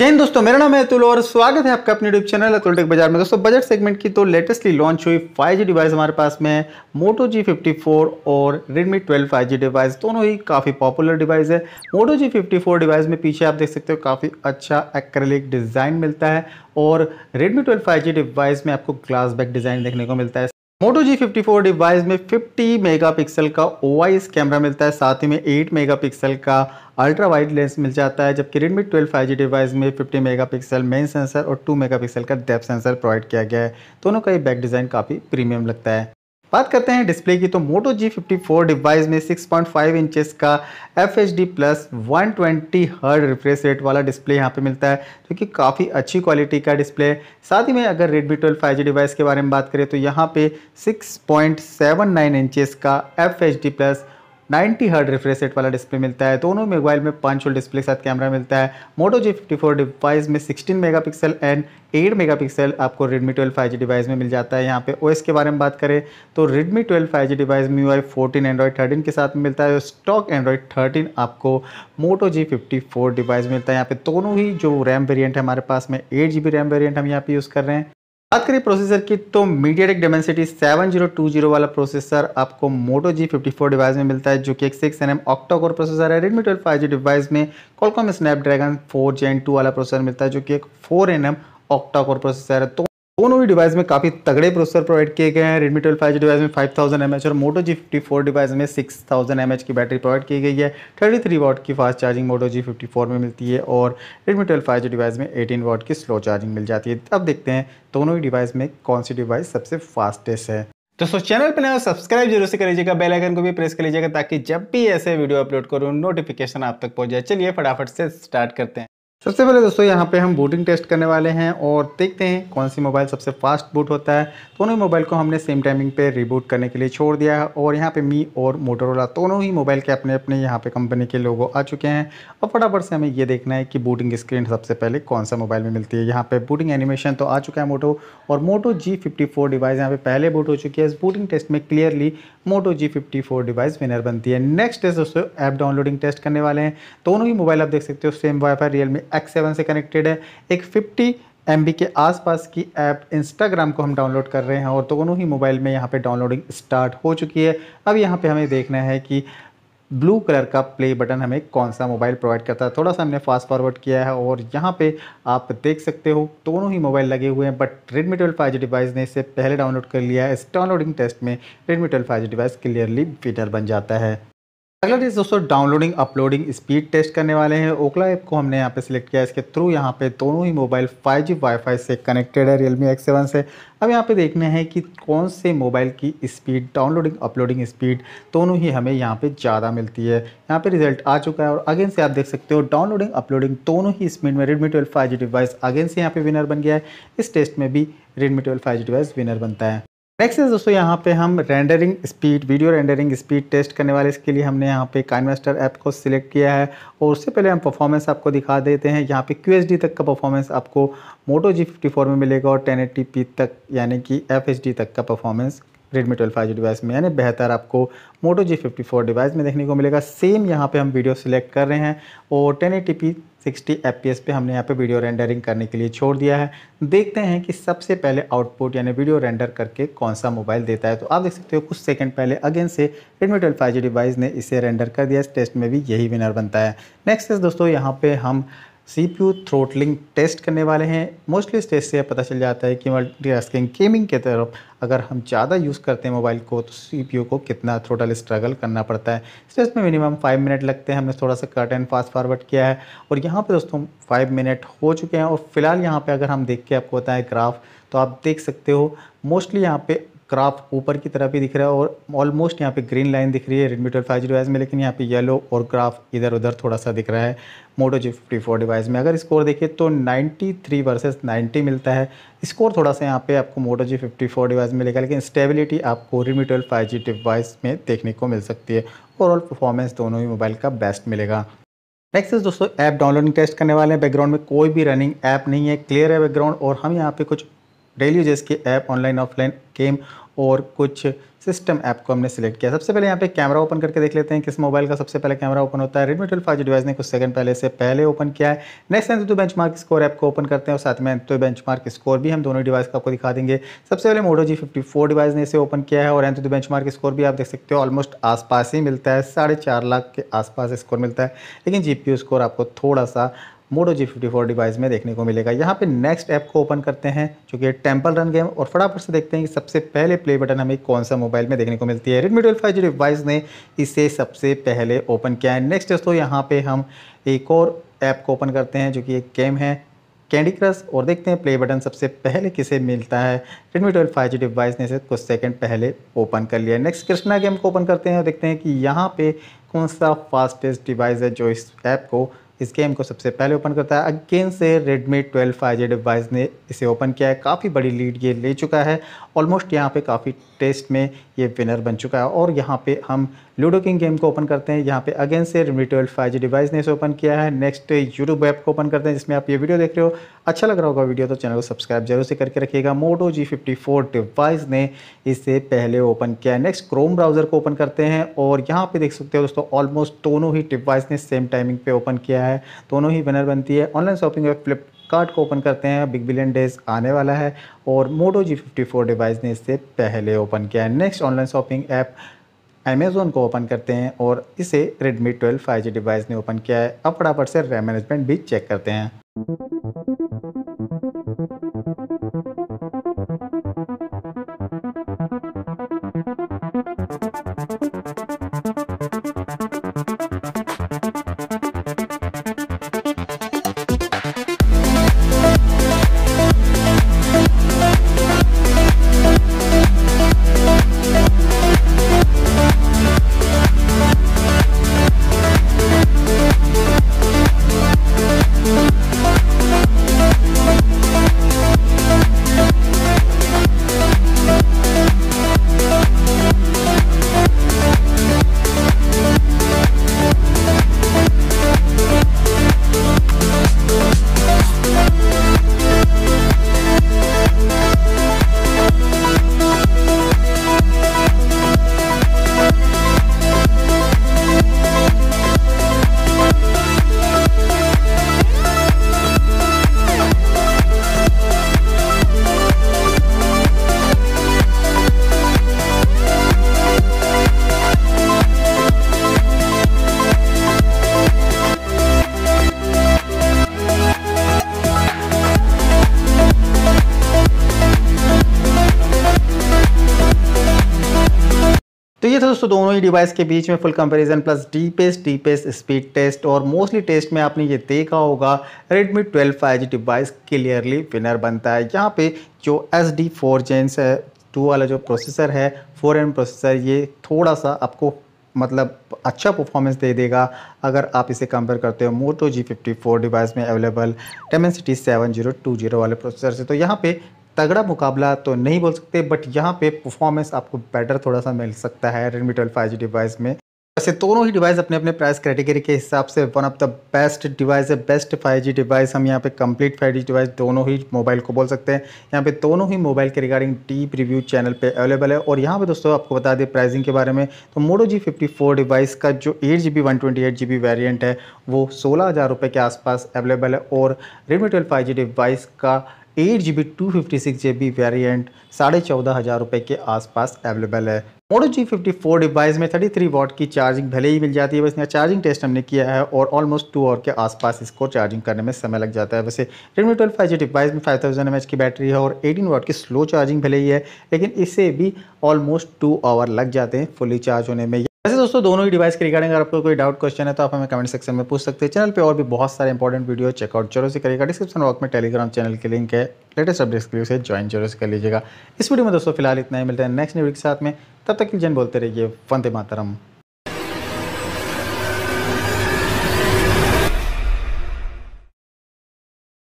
जैन दोस्तों मेरा नाम है अतुल और स्वागत है आपका अपने यूट्यूब चैनल अतुल टेक बाजार में दोस्तों बजट सेगमेंट की तो लेटेस्टली लॉन्च हुई 5G डिवाइस हमारे पास में मोटो जी फिफ्टी और Redmi 12 5G डिवाइस दोनों ही काफ़ी पॉपुलर डिवाइस है मोटो जी फिफ्टी डिवाइस में पीछे आप देख सकते हो काफ़ी अच्छा एक्रेलिक डिज़ाइन मिलता है और रेडमी ट्वेल्व फाइव डिवाइस में आपको ग्लास बैक डिज़ाइन देखने को मिलता है मोटो जी फिफ्टी डिवाइस में 50 मेगापिक्सल का ओ कैमरा मिलता है साथ ही में 8 मेगापिक्सल का अल्ट्रा वाइड लेंस मिल जाता है जबकि Redmi 12 5G डिवाइस में 50 मेगापिक्सल मेन सेंसर और 2 मेगापिक्सल का डेप्थ सेंसर प्रोवाइड किया गया है दोनों का ये बैक डिज़ाइन काफ़ी प्रीमियम लगता है बात करते हैं डिस्प्ले की तो Moto G fifty four device में 6.5 पॉइंट इंचेस का F H D plus one twenty hertz refresh rate वाला डिस्प्ले यहाँ पे मिलता है जो कि काफ़ी अच्छी क्वालिटी का डिस्प्ले है साथ ही में अगर Redmi 12 5G डिवाइस के बारे में बात करें तो यहाँ पे 6.79 पॉइंट इंचेस का F H D plus 90 hertz refresh rate वाला डिस्प्ले मिलता है दोनों मोबाइल में पांच सौ डिस्प्ले के साथ कैमरा मिलता है Moto G fifty four device में 16 मेगापिक्सल एंड 8 मेगापिक्सल आपको Redmi 12 5G डिवाइस में मिल जाता है यहाँ पे ओएस के बारे में बात करें तो Redmi 12 5G डिवाइस में UI 14 Android 13 के साथ मिलता है स्टॉक Android 13 आपको Moto G54 डिवाइस मिलता है यहाँ पे दोनों ही जो रैम वेरिएंट है हमारे पास में एट जी रैम वेरिएंट हम यहाँ पे यूज़ कर रहे हैं बात करें प्रोसेसर की तो टेक डेमेंसिटी जीरो वाला प्रोसेसर आपको Moto G fifty four device में मिलता है जो कि एक six N M octacore processor है Redmi twelve five G device में Qualcomm Snapdragon four Gen two वाला प्रोसेसर मिलता है जो कि एक four N M octacore processor है तो दोनों ही डिवाइस में काफ़ी तगड़े प्रोसेसर प्रोवाइड किए गए हैं रेडमी ट्वेल्व फाइव डिवाइस में 5000 एच और Moto G fifty four device में 6000 mAh की बैटरी प्रोवाइड की गई है 33 थ्री वॉट की fast charging Moto G fifty four में मिलती है और रेडमी ट्वेल्व फाइव डिवाइस में 18 वॉट की स्लो चार्जिंग मिल जाती है अब देखते हैं दोनों ही डिवाइस में कौन सी डिवाइस सबसे फास्टेस्ट है दोस्तों चैनल पर नया सब्सक्राइब जरूर से कर लीजिएगा बेल आइकन को भी प्रेस कर लीजिएगा ताकि जब भी ऐसे वीडियो अपलोड करूँ नोटिफिकेशन आप तक पहुंच जाए चलिए फटाफट से स्टार्ट करते हैं सबसे पहले दोस्तों यहाँ पे हम बूटिंग टेस्ट करने वाले हैं और देखते हैं कौन सी मोबाइल सबसे फास्ट बूट होता है दोनों ही मोबाइल को हमने सेम टाइमिंग पे रिबूट करने के लिए छोड़ दिया है और यहाँ पे मी और मोटोरोला दोनों ही मोबाइल के अपने अपने यहाँ पे कंपनी के लोगों आ चुके हैं और फटाफट से हमें ये देखना है कि बूटिंग स्क्रीन सबसे पहले कौन सा मोबाइल में मिलती है यहाँ पर बूटिंग एनिमेशन तो आ चुका है मोटो और मोटो जी डिवाइस यहाँ पर पहले बूट हो चुकी है इस बूटिंग टेस्ट में clearly Moto G device winner बनती है नेक्स्ट टेस्ट दोस्तों ऐप डाउनलोडिंग टेस्ट करने वाले हैं दोनों ही मोबाइल आप देख सकते हो same wifi Realme X seven से कनेक्टेड है एक फिफ्टी एम के आसपास की ऐप इंस्टाग्राम को हम डाउनलोड कर रहे हैं और दोनों ही मोबाइल में यहाँ पे डाउनलोडिंग स्टार्ट हो चुकी है अब यहाँ पे हमें देखना है कि ब्लू कलर का प्ले बटन हमें कौन सा मोबाइल प्रोवाइड करता है थोड़ा सा हमने फास्ट फॉरवर्ड किया है और यहाँ पे आप देख सकते हो दोनों ही मोबाइल लगे हुए हैं but Redmi twelve five device ने इससे पहले डाउनलोड कर लिया है इस डाउनलोडिंग टेस्ट में Redmi twelve five device clearly fitter बन जाता है अगला टेस्ट दोस्तों डाउनलोडिंग अपलोडिंग स्पीड टेस्ट करने वाले हैं ओकला ऐप को हमने यहाँ पे सिलेक्ट किया इसके थ्रू यहाँ पे दोनों ही मोबाइल 5G वाईफाई से कनेक्टेड है रियलमी एक्स सेवन से अब यहाँ पे देखना है कि कौन से मोबाइल की स्पीड डाउनलोडिंग अपलोडिंग स्पीड दोनों ही हमें यहाँ पे ज़्यादा मिलती है यहाँ पे रिजल्ट आ चुका है और अगेन से आप देख सकते हो डाउनलोडिंग अपलोडिंग दोनों ही स्पीड में Redmi twelve five device again से यहाँ पे विनर बन गया है इस टेस्ट में भी Redmi twelve five device winner बनता है नेक्स्ट है दोस्तों यहाँ पे हम rendering speed video rendering speed test करने वाले इसके लिए हमने यहाँ पे कानवेस्टर ऐप को सिलेक्ट किया है और उससे पहले हम परफॉर्मेंस आपको दिखा देते हैं यहाँ पे क्यू तक का परफॉर्मेंस आपको मोटो जी फिफ्टी में मिलेगा और टेन तक यानी कि एफ तक का performance Redmi twelve five device में यानी बेहतर आपको मोटो जी फिफ्टी डिवाइस में देखने को मिलेगा सेम यहाँ पर हम वीडियो सिलेक्ट कर रहे हैं और टेन 60 fps पे हमने यहाँ पे वीडियो रेंडरिंग करने के लिए छोड़ दिया है देखते हैं कि सबसे पहले आउटपुट यानी वीडियो रेंडर करके कौन सा मोबाइल देता है तो आप देख सकते हो कुछ सेकंड पहले अगेन से रेडमी ट्वेल्व फाइव डिवाइस ने इसे रेंडर कर दिया इस टेस्ट में भी यही विनर बनता है नेक्स्ट दोस्तों यहाँ पर हम C P U throttling test करने वाले हैं मोस्टली इस टेस्ट से पता चल जाता है कि मल्टीटास्किंग गेमिंग के तरफ अगर हम ज़्यादा यूज़ करते हैं मोबाइल को तो सी पी यू को कितना थ्रोटल स्ट्रगल करना पड़ता है इस टेस्ट में मिनिमम फाइव मिनट लगते हैं हमने थोड़ा सा कट एंड फास्ट फॉरवर्ड किया है और यहाँ पर दोस्तों फाइव मिनट हो चुके हैं और फिलहाल यहाँ पर अगर हम देख के आपको बताएं ग्राफ तो आप देख सकते हो मोस्टली यहाँ पे क्राफ ऊपर की तरफ ही दिख रहा है और ऑलमोस्ट यहाँ पे ग्रीन लाइन दिख रही है रेडमी ट्वेल्व फाइव डिवाइस में लेकिन यहाँ पे येलो और ग्राफ इधर उधर थोड़ा सा दिख रहा है Moto G fifty four device में अगर स्कोर देखिए तो 93 थ्री वर्सेज नाइन्टी मिलता है स्कोर थोड़ा सा यहाँ पे आपको Moto G fifty four device में मिलेगा लेकिन स्टेबिलिटी आपको Redmi twelve five G device में देखने को मिल सकती है ओवरऑल परफॉर्मेंस दोनों ही मोबाइल का बेस्ट मिलेगा नेक्स्ट दोस्तों ऐप डाउनलोडिंग टेस्ट करने वाले हैं बैकग्राउंड में कोई भी रनिंग ऐप नहीं है क्लियर है बैकग्राउंड और हम यहाँ पे कुछ डेली यूजेस के ऐप ऑनलाइन ऑफलाइन गेम और कुछ सिस्टम ऐप को हमने सेलेक्ट किया सबसे पहले यहाँ पे कैमरा ओपन करके देख लेते हैं किस मोबाइल का सबसे पहले कैमरा ओपन होता है रेडमी ट्वेल्व फाइव डिवाइस ने कुछ सेकंड पहले से पहले ओपन किया है next AnTuTu benchmark score app को ओपन करते हैं और साथ में एंतु बेंच मार्क स्कोर भी हम दोनों डिवाइस का आपको दिखा देंगे सबसे पहले Moto G fifty four device ने इसे ओपन किया है और एंतु बेंच मार्क स्कोर भी आप देख सकते हो ऑलमोस्ट आसपास ही मिलता है साढ़े चार लाख के आसपास स्कोर मिलता है लेकिन जी स्कोर आपको थोड़ा सा Moto G fifty four device में देखने को मिलेगा यहाँ पे नेक्स्ट ऐप को ओपन करते हैं जो कि टेम्पल रन गेम और फटाफट से देखते हैं कि सबसे पहले प्ले बटन हमें कौन सा मोबाइल में देखने को मिलती है Redmi twelve five G device ने इसे सबसे पहले ओपन किया है नेक्स्ट दोस्तों यहाँ पर हम एक और ऐप को ओपन करते हैं जो कि एक गेम है कैंडी क्रश और देखते हैं प्ले बटन सबसे पहले किसे मिलता है Redmi twelve five G device ने इसे कुछ सेकंड पहले ओपन कर लिया नेक्स्ट कृष्णा गेम को ओपन करते हैं और देखते हैं कि यहाँ पे कौन सा फास्टेस्ट डिवाइस है जो इस ऐप को इस गेम को सबसे पहले ओपन करता है अगेन से रेडमी 12 फाइव जी डिवाइस ने इसे ओपन किया है काफ़ी बड़ी लीड ये ले चुका है ऑलमोस्ट यहाँ पे काफ़ी टेस्ट में ये विनर बन चुका है और यहाँ पे हम लूडो किंग गेम को ओपन करते हैं यहाँ पे अगेन से रेडमी 12 फाइव जी डिवाइस ने इसे ओपन किया है नेक्स्ट यूट्यूब ऐप को ओपन करते हैं जिसमें आप ये वीडियो देख रहे हो अच्छा लग रहा होगा वीडियो तो चैनल को सब्सक्राइब जरूर से करके रखिएगा मोटो जी डिवाइस ने इसे पहले ओपन किया है नेक्स्ट क्रोम ब्राउज़र को ओपन करते हैं और यहाँ पर देख सकते हो दोस्तों ऑलमोस्ट दोनों ही डिवाइस ने सेम टाइमिंग पर ओपन किया है रहा है दोनों ही विनर बनती है ऑनलाइन शॉपिंग वेब फ्लिपकार्ट को ओपन करते हैं बिग बिलियन डेज आने वाला है और Moto G fifty four device ने इससे पहले ओपन किया है next online shopping app Amazon को ओपन करते हैं और इसे Redmi 12 5G डिवाइस ने ओपन किया है अब फटाफट से रैम मैनेजमेंट भी चेक करते हैं तो ये था दोस्तों दोनों ही डिवाइस के बीच में full comparison plus deepest deepest speed test और मोस्टली टेस्ट में आपने ये देखा होगा Redmi 12 5G device clearly winner बनता है यहाँ पे जो एस डी फोर जेंस है टू वाला जो प्रोसेसर है फोर एम प्रोसेसर ये थोड़ा सा आपको मतलब अच्छा परफॉर्मेंस दे देगा अगर आप इसे कंपेयर करते हो Moto G fifty four device में available Dimensity seven zero two zero वाले प्रोसेसर से तो यहाँ पे तगड़ा मुकाबला तो नहीं बोल सकते बट यहाँ पे परफॉर्मेंस आपको बेटर थोड़ा सा मिल सकता है रेडमी ट्वेल्व फाइव डिवाइस में वैसे दोनों ही डिवाइस अपने अपने प्राइस कैटेगरी के हिसाब से one of the best device है बेस्ट फाइव जी डिवाइस हम यहाँ पे कंप्लीट फाइव जी डिवाइस दोनों ही मोबाइल को बोल सकते हैं यहाँ पे दोनों ही मोबाइल के रिगार्डिंग डीप रिव्यू चैनल पे अवेलेबल है और यहाँ पे दोस्तों आपको बता दें प्राइसिंग के बारे में तो मोडो जी फिफ्टी डिवाइस का जो एट जी बी वेरियंट है वो सोलह के आसपास अवेलेबल है और रेडमी ट्वेल्व फाइव डिवाइस का eight G B two fifty six G B variant साढ़े चौदह हज़ार रुपये के आसपास अवेलेबल है Moto G fifty four device में थर्टी थ्री वॉट की चार्जिंग भले ही मिल जाती है वैसे यहाँ चार्जिंग टेस्ट हमने किया है और ऑलमोस्ट टू आवर के आसपास इसको चार्जिंग करने में समय लग जाता है वैसे Redmi twelve five G device में फाइव थाउजेंड एम की बैटरी है और एटीन वॉट की स्लो चार्जिंग भले ही है लेकिन इससे भी ऑलमोस्ट टू आवर लग जाते हैं फुली चार्ज होने में वैसे दोस्तों दोनों ही डिवाइस के रिगार्डिंग अगर आपको कोई डाउट क्वेश्चन है तो आप हमें कमेंट सेक्शन में पूछ सकते हैं चैनल पे और भी बहुत सारे इंपॉर्टेंट वीडियो चेकआउट जरूर से करिएगा डिस्क्रिप्शन बॉक्स में टेलीग्राम चैनल की लिंक है लेटेस्ट अपडेट्स के लिए उसे ज्वाइन जरूर से कर लीजिएगा इस वीडियो में दोस्तों फिलहाल इतना ही मिलता है नेक्स्ट वीडियो के साथ में तब तक जन बोलते रहिए फंदे मातरम